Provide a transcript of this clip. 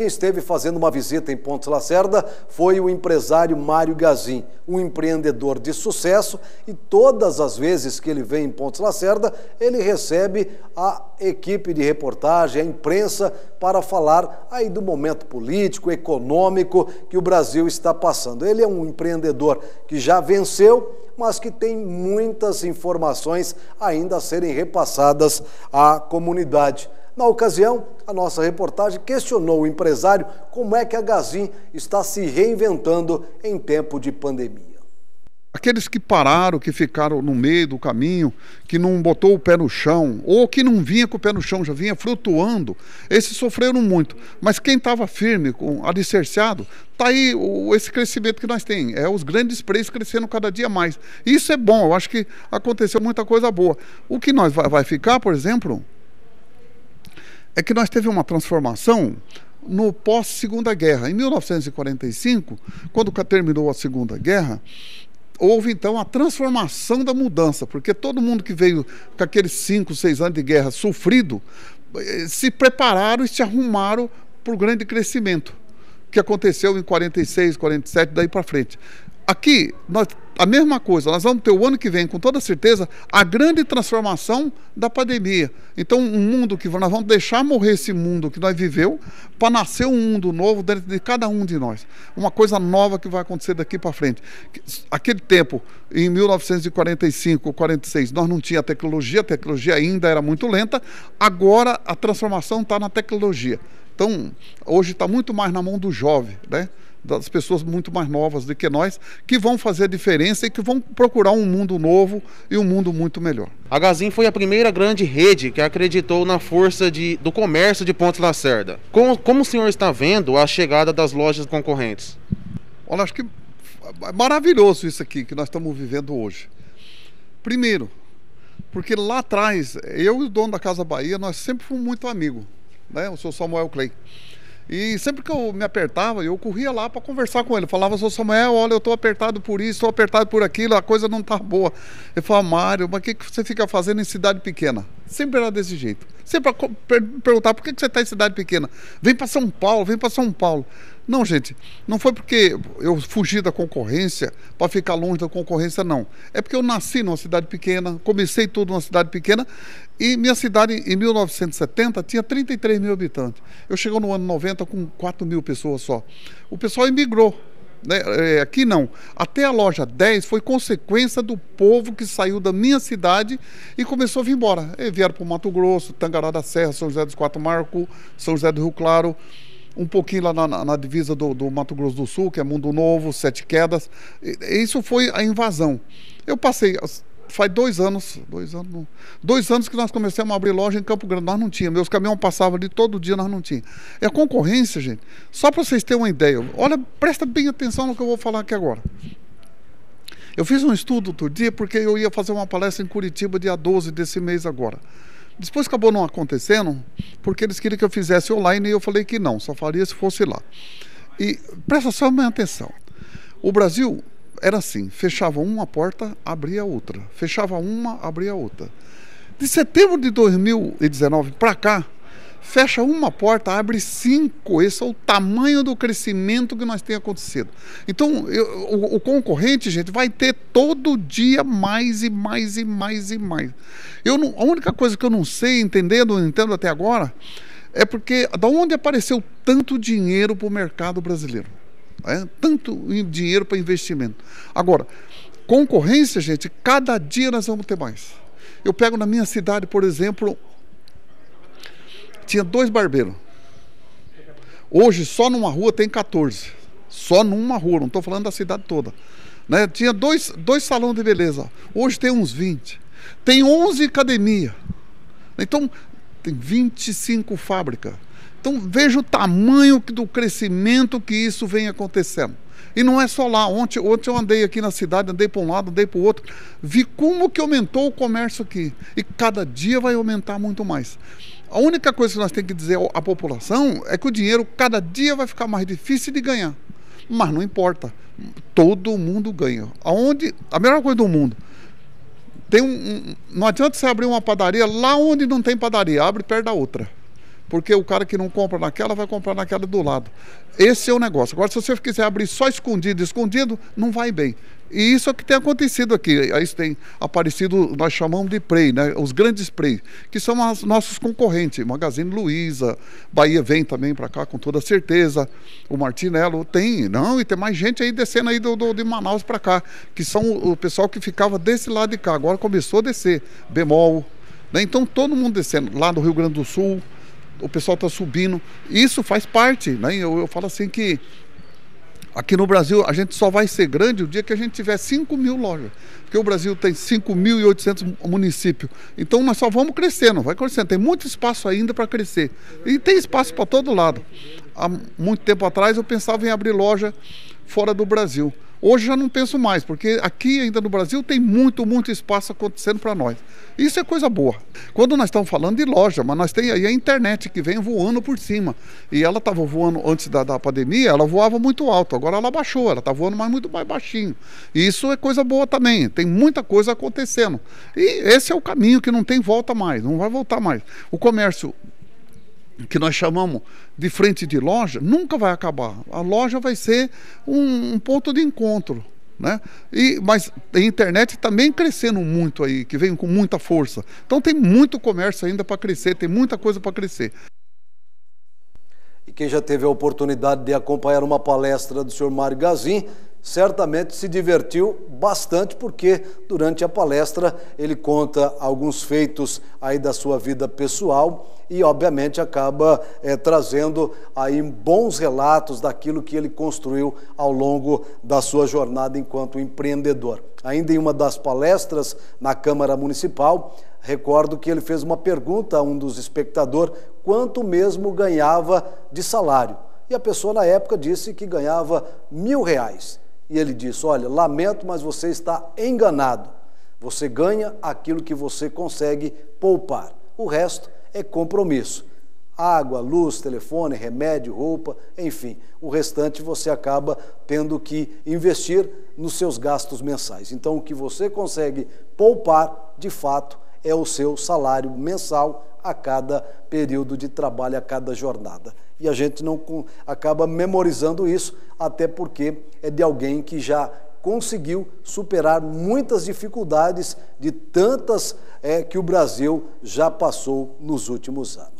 Quem esteve fazendo uma visita em Pontes Lacerda foi o empresário Mário Gazin, um empreendedor de sucesso e todas as vezes que ele vem em Pontes Lacerda, ele recebe a equipe de reportagem, a imprensa, para falar aí do momento político, econômico que o Brasil está passando. Ele é um empreendedor que já venceu mas que tem muitas informações ainda a serem repassadas à comunidade. Na ocasião, a nossa reportagem questionou o empresário como é que a Gazin está se reinventando em tempo de pandemia aqueles que pararam, que ficaram no meio do caminho, que não botou o pé no chão, ou que não vinha com o pé no chão, já vinha flutuando, esses sofreram muito. Mas quem estava firme, com, alicerciado, está aí o, esse crescimento que nós temos. É os grandes preços crescendo cada dia mais. Isso é bom, eu acho que aconteceu muita coisa boa. O que nós vai, vai ficar, por exemplo, é que nós teve uma transformação no pós-segunda guerra. Em 1945, quando terminou a segunda guerra, houve então a transformação da mudança, porque todo mundo que veio com aqueles cinco, seis anos de guerra sofrido, eh, se prepararam e se arrumaram para o grande crescimento que aconteceu em 46, 47, daí para frente aqui, nós, a mesma coisa, nós vamos ter o ano que vem, com toda certeza, a grande transformação da pandemia. Então, um mundo que nós vamos deixar morrer esse mundo que nós viveu para nascer um mundo novo dentro de cada um de nós. Uma coisa nova que vai acontecer daqui para frente. Aquele tempo, em 1945 46, nós não tinha tecnologia, a tecnologia ainda era muito lenta. Agora, a transformação está na tecnologia. Então, hoje está muito mais na mão do jovem, né? das pessoas muito mais novas do que nós, que vão fazer a diferença e que vão procurar um mundo novo e um mundo muito melhor. A Gazin foi a primeira grande rede que acreditou na força de, do comércio de Ponte Lacerda. Como, como o senhor está vendo a chegada das lojas concorrentes? Olha, acho que é maravilhoso isso aqui que nós estamos vivendo hoje. Primeiro, porque lá atrás, eu e o dono da Casa Bahia, nós sempre fomos muito amigos, né? O senhor Samuel Clay. E sempre que eu me apertava, eu corria lá para conversar com ele. falava, seu Samuel, olha, eu estou apertado por isso, estou apertado por aquilo, a coisa não está boa. Ele falou, ah, Mário, mas o que, que você fica fazendo em cidade pequena? Sempre era desse jeito. Sempre per perguntar por que, você está em cidade pequena? Vem para São Paulo, vem para São Paulo. Não, gente, não foi porque eu fugi da concorrência para ficar longe da concorrência, não. É porque eu nasci numa cidade pequena, comecei tudo numa cidade pequena e minha cidade, em 1970, tinha 33 mil habitantes. Eu cheguei no ano 90 com 4 mil pessoas só. O pessoal emigrou né, é, aqui não, até a loja 10 foi consequência do povo que saiu da minha cidade e começou a vir embora. E vieram para o Mato Grosso, Tangará da Serra, São José dos Quatro Marcos, São José do Rio Claro, um pouquinho lá na, na divisa do, do, Mato Grosso do Sul, que é Mundo Novo, Sete Quedas. E, isso foi a invasão. Eu passei faz dois anos, dois anos, dois anos que nós começamos a abrir loja em Campo Grande. Nós não tínhamos, meus caminhões passavam ali todo dia, nós não tínhamos. É concorrência, gente. Só para vocês terem uma ideia, olha, presta bem atenção no que eu vou falar aqui agora. Eu fiz um estudo outro dia porque eu ia fazer uma palestra em Curitiba dia 12 desse mês agora. Depois acabou não acontecendo, porque eles queriam que eu fizesse online e eu falei que não, só faria se fosse lá. E presta só uma atenção. O Brasil era assim: fechava uma porta, abria outra. Fechava uma, abria outra. De setembro de 2019 para cá, fecha uma porta, abre cinco. Esse é o tamanho do crescimento que nós tem acontecido. Então, eu, o, o, concorrente, gente, vai ter todo dia mais e mais e mais e mais. Eu não, a única coisa que eu não sei, entendendo, não entendo até agora, é porque da onde apareceu tanto dinheiro para o mercado brasileiro? É, tanto dinheiro para investimento. Agora, concorrência, gente, cada dia nós vamos ter mais. Eu pego na minha cidade, por exemplo, tinha dois barbeiros. Hoje, só numa rua tem 14. Só numa rua, não estou falando da cidade toda. Né? Tinha dois, dois salões de beleza. Hoje tem uns 20. Tem 11 academias. Então, tem 25 fábricas. Então veja o tamanho do crescimento que isso vem acontecendo. E não é só lá. Ontem, ontem eu andei aqui na cidade, andei para um lado, andei para o outro. Vi como que aumentou o comércio aqui. E cada dia vai aumentar muito mais. A única coisa que nós temos que dizer à população é que o dinheiro cada dia vai ficar mais difícil de ganhar. Mas não importa. Todo mundo ganha. Aonde, a melhor coisa do mundo. Tem um, um não adianta você abrir uma padaria lá onde não tem padaria. Abre perto da outra. Porque o cara que não compra naquela vai comprar naquela do lado. Esse é o negócio. Agora, se você quiser abrir só escondido, escondido, não vai bem. E isso é o que tem acontecido aqui. Aí tem aparecido, nós chamamos de prey, né? os grandes prey, que são os nossos concorrentes. Magazine Luiza, Bahia vem também para cá com toda certeza. O Martinello tem, não, e tem mais gente aí descendo aí do, do de Manaus para cá, que são o pessoal que ficava desse lado de cá. Agora começou a descer, bemol. Né? Então todo mundo descendo, lá no Rio Grande do Sul, o pessoal está subindo. Isso faz parte, né? Eu, eu falo assim que aqui no Brasil a gente só vai ser grande o dia que a gente tiver 5 mil lojas. Porque o Brasil tem 5.800 municípios. Então nós só vamos crescendo, vai crescendo. Tem muito espaço ainda para crescer. E tem espaço para todo lado. Há muito tempo atrás eu pensava em abrir loja fora do Brasil. Hoje já não penso mais, porque aqui ainda no Brasil tem muito, muito espaço acontecendo para nós. Isso é coisa boa. Quando nós estamos falando de loja, mas nós tem aí a internet que vem voando por cima. E ela estava voando antes da, da pandemia, ela voava muito alto. Agora ela baixou, ela está voando mais, muito mais baixinho. E isso é coisa boa também. Tem muita coisa acontecendo. E esse é o caminho que não tem volta mais, não vai voltar mais. O comércio que nós chamamos de frente de loja, nunca vai acabar. A loja vai ser um, um ponto de encontro. Né? E, mas a internet também crescendo muito aí, que vem com muita força. Então tem muito comércio ainda para crescer, tem muita coisa para crescer. E quem já teve a oportunidade de acompanhar uma palestra do senhor Mário Gazin, certamente se divertiu bastante, porque durante a palestra ele conta alguns feitos aí da sua vida pessoal e, obviamente, acaba é, trazendo aí bons relatos daquilo que ele construiu ao longo da sua jornada enquanto empreendedor. Ainda em uma das palestras na Câmara Municipal, recordo que ele fez uma pergunta a um dos espectadores quanto mesmo ganhava de salário. E a pessoa, na época, disse que ganhava mil reais e ele disse: Olha, lamento, mas você está enganado. Você ganha aquilo que você consegue poupar. O resto é compromisso. Água, luz, telefone, remédio, roupa, enfim. O restante você acaba tendo que investir nos seus gastos mensais. Então, o que você consegue poupar, de fato, é o seu salário mensal a cada período de trabalho, a cada jornada. E a gente não acaba memorizando isso, até porque é de alguém que já conseguiu superar muitas dificuldades de tantas é, que o Brasil já passou nos últimos anos.